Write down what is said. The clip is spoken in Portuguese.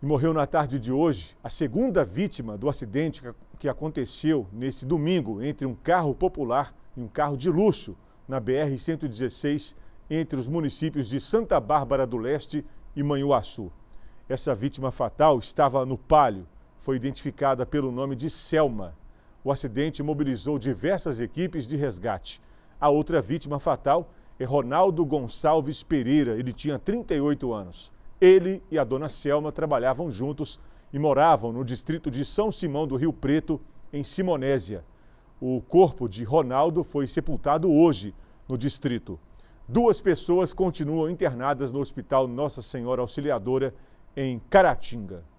e morreu na tarde de hoje, a segunda vítima do acidente que aconteceu nesse domingo entre um carro popular e um carro de luxo na BR-116 entre os municípios de Santa Bárbara do Leste e Manhuaçu. Essa vítima fatal estava no palio, foi identificada pelo nome de Selma. O acidente mobilizou diversas equipes de resgate. A outra vítima fatal é Ronaldo Gonçalves Pereira, ele tinha 38 anos. Ele e a dona Selma trabalhavam juntos e moravam no distrito de São Simão do Rio Preto, em Simonésia. O corpo de Ronaldo foi sepultado hoje no distrito. Duas pessoas continuam internadas no Hospital Nossa Senhora Auxiliadora, em Caratinga.